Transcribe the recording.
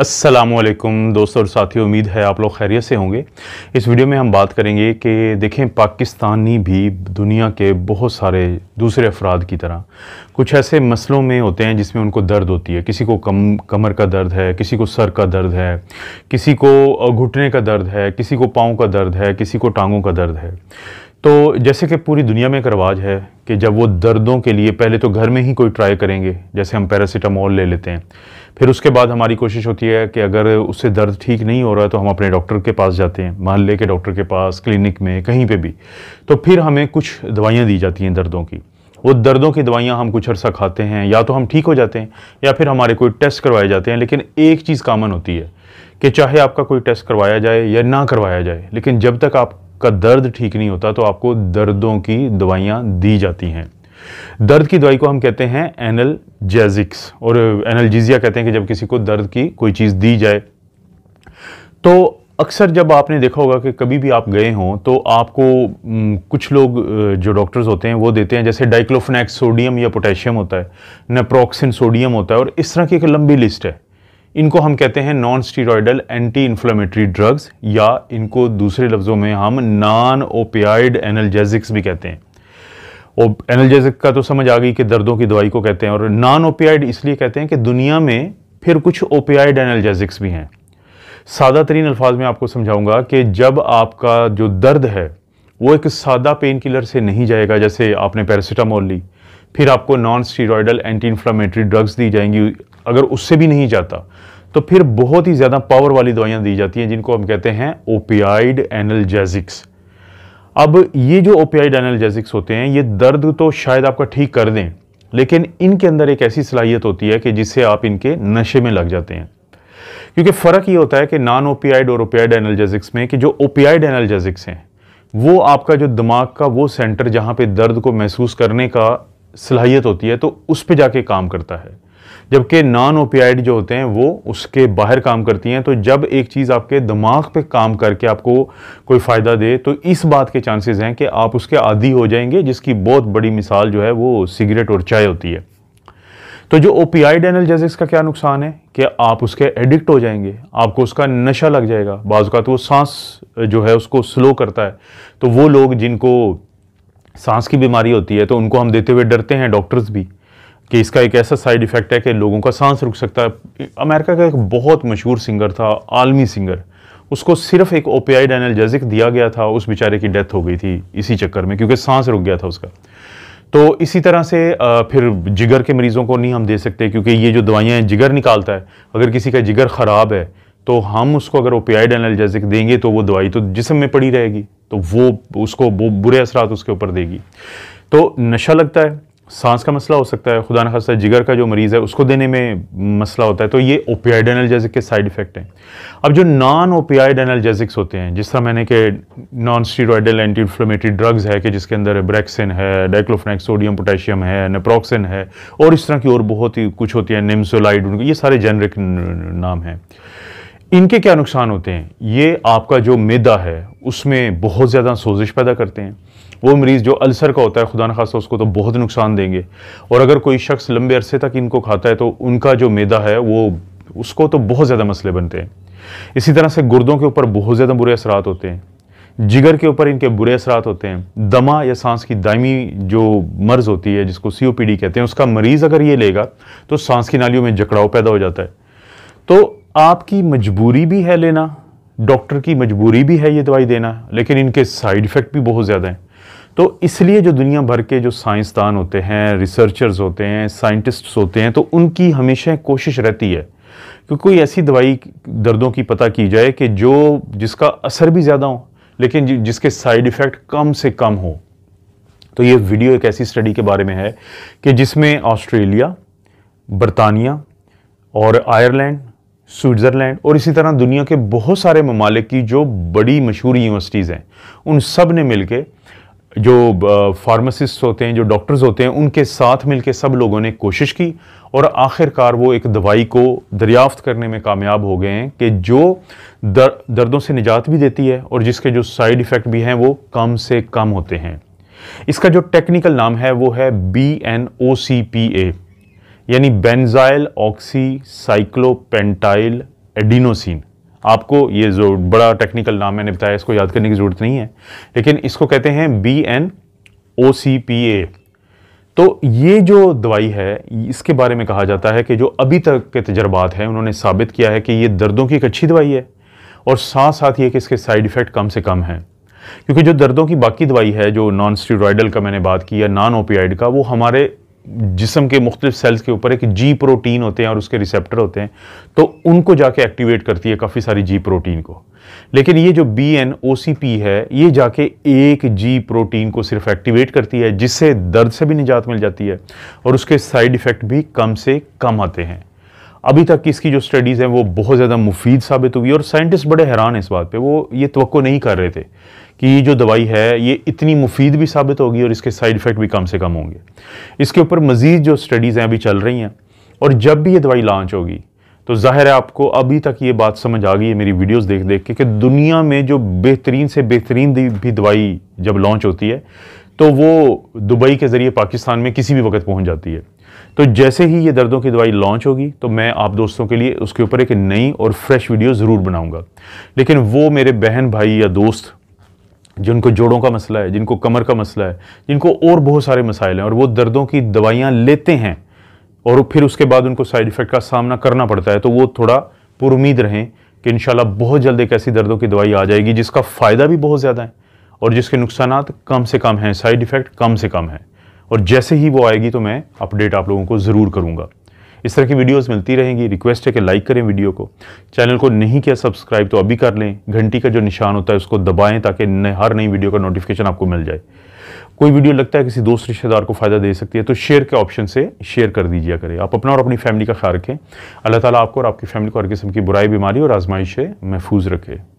असलम दोस्तों और साथियों उम्मीद है आप लोग खैरियत से होंगे इस वीडियो में हम बात करेंगे कि देखें पाकिस्तानी भी दुनिया के बहुत सारे दूसरे अफराद की तरह कुछ ऐसे मसलों में होते हैं जिसमें उनको दर्द होती है किसी को कम कमर का दर्द है किसी को सर का दर्द है किसी को घुटने का दर्द है किसी को पाँव का दर्द है किसी को टांगों का दर्द है तो जैसे कि पूरी दुनिया में एक रवाज है कि जब वो दर्दों के लिए पहले तो घर में ही कोई ट्राई करेंगे जैसे हम पैरासीटामोल ले लेते हैं फिर उसके बाद हमारी कोशिश होती है कि अगर उससे दर्द ठीक नहीं हो रहा है तो हम अपने डॉक्टर के पास जाते हैं मोहल्ले के डॉक्टर के पास क्लिनिक में कहीं पे भी तो फिर हमें कुछ दवाइयाँ दी जाती हैं दर्दों की वो दर्दों की दवाइयाँ हम कुछ अर्सा खाते हैं या तो हम ठीक हो जाते हैं या फिर हमारे कोई टेस्ट करवाए जाते हैं लेकिन एक चीज़ कामन होती है कि चाहे आपका कोई टेस्ट करवाया जाए या ना करवाया जाए लेकिन जब तक आपका दर्द ठीक नहीं होता तो आपको दर्दों की दवाइयाँ दी जाती हैं दर्द की दवाई को हम कहते हैं एनलजेजिक्स और एनलजीजिया कहते हैं कि जब किसी को दर्द की कोई चीज़ दी जाए तो अक्सर जब आपने देखा होगा कि कभी भी आप गए हों तो आपको कुछ लोग जो डॉक्टर्स होते हैं वो देते हैं जैसे डाइक्लोफिनैक्स सोडियम या पोटेशियम होता है नेप्रोक्सिन सोडियम होता है और इस तरह की एक लंबी लिस्ट है इनको हम कहते हैं non steroidal anti inflammatory drugs या इनको दूसरे लफ्ज़ों में हम नॉन ओपियाइड एनलजेजिक्स भी कहते हैं और एनर्जेसिक का तो समझ आ गई कि दर्दों की दवाई को कहते हैं और नॉन ओपियाइड इसलिए कहते हैं कि दुनिया में फिर कुछ ओपियाइड एनर्जेसिक्स भी हैं सादा तरीन अल्फाज में आपको समझाऊंगा कि जब आपका जो दर्द है वो एक सादा पेन किलर से नहीं जाएगा जैसे आपने पैरासीटामोल ली फिर आपको non steroidal anti inflammatory drugs दी जाएंगी अगर उससे भी नहीं जाता तो फिर बहुत ही ज़्यादा पावर वाली दवाइयाँ दी जाती हैं जिनको हम कहते हैं ओपियाइड एनलजेजिक्स अब ये जो ओपियाइड एनाल्जेसिक्स होते हैं ये दर्द तो शायद आपका ठीक कर दें लेकिन इनके अंदर एक ऐसी सलाहियत होती है कि जिससे आप इनके नशे में लग जाते हैं क्योंकि फ़र्क ये होता है कि नॉन ओपीआईड और ओपियाइड एनाल्जेसिक्स में कि जो ओपीआई एनाल्जेसिक्स हैं वो आपका जो दिमाग का वो सेंटर जहाँ पर दर्द को महसूस करने का सलाहियत होती है तो उस पर जाके काम करता है जबकि नॉन ओपियाइड जो होते हैं वो उसके बाहर काम करती हैं तो जब एक चीज़ आपके दिमाग पे काम करके आपको कोई फ़ायदा दे तो इस बात के चांसेस हैं कि आप उसके आदि हो जाएंगे जिसकी बहुत बड़ी मिसाल जो है वो सिगरेट और चाय होती है तो जो ओपियाइड एनर्जेसिक्स का क्या नुकसान है कि आप उसके एडिक्ट हो जाएंगे आपको उसका नशा लग जाएगा बाज़ का तो वो सांस जो है उसको स्लो करता है तो वो लोग जिनको सांस की बीमारी होती है तो उनको हम देते हुए डरते हैं डॉक्टर्स भी कि इसका एक ऐसा साइड इफ़ेक्ट है कि लोगों का सांस रुक सकता है अमेरिका का एक बहुत मशहूर सिंगर था आलमी सिंगर उसको सिर्फ एक ओपियाइड एनर्जेजिक दिया गया था उस बेचारे की डेथ हो गई थी इसी चक्कर में क्योंकि सांस रुक गया था उसका तो इसी तरह से फिर जिगर के मरीज़ों को नहीं हम दे सकते क्योंकि ये जो दवाइयाँ हैं जिगर निकालता है अगर किसी का जिगर ख़राब है तो हम उसको अगर ओपियाइड एनालजेसिक देंगे तो वो दवाई तो जिसम में पड़ी रहेगी तो वो उसको वो बुरे असरात उसके ऊपर देगी तो नशा लगता है सांस का मसला हो सकता है खुदा न खासा जिगर का जो मरीज़ है उसको देने में मसला होता है तो ये ओपियाइड एनल्जेजिक के साइड इफ़ेक्ट हैं अब जो नॉन ओपियाइड एनल्जेजिक्स होते हैं जिस तरह मैंने कि non steroidal anti inflammatory drugs है कि जिसके अंदर ब्रैक्सिन है डाइक्लोफनेक सोडियम पोटेशियम है नेप्रोक्सिन है और इस तरह की और बहुत ही कुछ होती है निम्सोलाइड उनके ये सारे जेनरिक नाम हैं इनके क्या नुकसान होते हैं ये आपका जो मैदा है उसमें बहुत ज़्यादा सोजिश पैदा करते हैं वो मरीज़ जो अल्सर का होता है खुदा न खासा उसको तो बहुत नुकसान देंगे और अगर कोई शख्स लंबे अरसे तक इनको खाता है तो उनका जो मैदा है वो उसको तो बहुत ज़्यादा मसले बनते हैं इसी तरह से गुर्दों के ऊपर बहुत ज़्यादा बुरे असरात होते हैं जिगर के ऊपर इनके बुरे असरात होते हैं दमा या सांस की दायमी जो मर्ज़ होती है जिसको सी कहते हैं उसका मरीज़ अगर ये लेगा तो सांस की नालियों में जकड़ाव पैदा हो जाता है तो आपकी मजबूरी भी है लेना डॉक्टर की मजबूरी भी है ये दवाई देना लेकिन इनके साइड इफ़ेक्ट भी बहुत ज़्यादा हैं तो इसलिए जो दुनिया भर के जो साइंसदान होते हैं रिसर्चर्स होते हैं साइंटिस्ट्स होते हैं तो उनकी हमेशा कोशिश रहती है कि कोई ऐसी दवाई दर्दों की पता की जाए कि जो जिसका असर भी ज़्यादा हो लेकिन जिसके साइड इफ़ेक्ट कम से कम हो तो ये वीडियो एक ऐसी स्टडी के बारे में है कि जिसमें ऑस्ट्रेलिया बरतानिया और आयरलैंड स्विट्ज़रलैंड और इसी तरह दुनिया के बहुत सारे ममालिक की जो बड़ी मशहूर यूनिवर्सिटीज़ हैं उन सब ने मिल जो फार्मासिस्ट होते हैं जो डॉक्टर्स होते हैं उनके साथ मिलकर सब लोगों ने कोशिश की और आखिरकार वो एक दवाई को दरियाफ्त करने में कामयाब हो गए हैं कि जो दर, दर्दों से निजात भी देती है और जिसके जो साइड इफ़ेक्ट भी हैं वो कम से कम होते हैं इसका जो टेक्निकल नाम है वो है B N O C P A यानी बेनजाइल ऑक्सी साइक्लोपेंटाइल एडिनोसिन आपको ये जो बड़ा टेक्निकल नाम मैंने बताया इसको याद करने की ज़रूरत नहीं है लेकिन इसको कहते हैं B N O C P A तो ये जो दवाई है इसके बारे में कहा जाता है कि जो अभी तक के तजर्बात हैं उन्होंने साबित किया है कि ये दर्दों की एक अच्छी दवाई है और साथ साथ ये कि इसके साइड इफ़ेक्ट कम से कम हैं क्योंकि जो दर्दों की बाकी दवाई है जो नॉन स्टीरॉयडल का मैंने बात की या नॉन ओपियाइड का वो हमारे जिसम के मुख्तलिफ सेल्स के ऊपर एक जी प्रोटीन होते हैं और उसके रिसेप्टर होते हैं तो उनको जाके एक्टिवेट करती है काफ़ी सारी जी प्रोटीन को लेकिन ये जो B N O C P है ये जाके एक जी प्रोटीन को सिर्फ एक्टिवेट करती है जिससे दर्द से भी निजात मिल जाती है और उसके साइड इफ़ेक्ट भी कम से कम आते हैं अभी तक इसकी जो स्टडीज़ हैं वो बहुत ज़्यादा मुफीद साबित हुई और साइंटिस्ट बड़े हैरान हैं इस बात पे वो ये तो नहीं कर रहे थे कि ये जो दवाई है ये इतनी मुफीद भी साबित होगी और इसके साइड इफ़ेक्ट भी कम से कम होंगे इसके ऊपर मज़ीद जो स्टडीज़ हैं अभी चल रही हैं और जब भी ये दवाई लॉन्च होगी तो ज़ाहिर है आपको अभी तक ये बात समझ आ गई है मेरी वीडियोस देख देख के कि दुनिया में जो बेहतरीन से बेहतरीन भी दवाई जब लॉन्च होती है तो वो दुबई के ज़रिए पाकिस्तान में किसी भी वक्त पहुंच जाती है तो जैसे ही ये दर्दों की दवाई लॉन्च होगी तो मैं आप दोस्तों के लिए उसके ऊपर एक नई और फ्रेश वीडियो ज़रूर बनाऊंगा लेकिन वो मेरे बहन भाई या दोस्त जिनको जोड़ों का मसला है जिनको कमर का मसला है जिनको और बहुत सारे मसाइल हैं और वो दर्दों की दवाइयाँ लेते हैं और फिर उसके बाद उनको साइड इफ़ेक्ट का सामना करना पड़ता है तो वो थोड़ा पुरुद रहें कि इन बहुत जल्द एक ऐसी दर्दों की दवाई आ जाएगी जिसका फ़ायदा भी बहुत ज़्यादा है और जिसके नुकसान कम से कम हैं साइड इफ़ेक्ट कम से कम हैं और जैसे ही वो आएगी तो मैं अपडेट आप लोगों को ज़रूर करूँगा इस तरह की वीडियोस मिलती रहेंगी रिक्वेस्ट है कि लाइक करें वीडियो को चैनल को नहीं किया सब्सक्राइब तो अभी कर लें घंटी का जो निशान होता है उसको दबाएं ताकि हर नई वीडियो का नोटिफिकेशन आपको मिल जाए कोई वीडियो लगता है किसी दोस्त रिश्तेदार को फ़ायदा दे सकती है तो शेयर के ऑप्शन से शेयर कर दीजिए करें आप अपना और अपनी फैमिली का ख्याल रखें अल्लाह ताला आपको और आपकी फैमिली को हर किस्म की बुराई बीमारी और आजमाइश महफूज रखें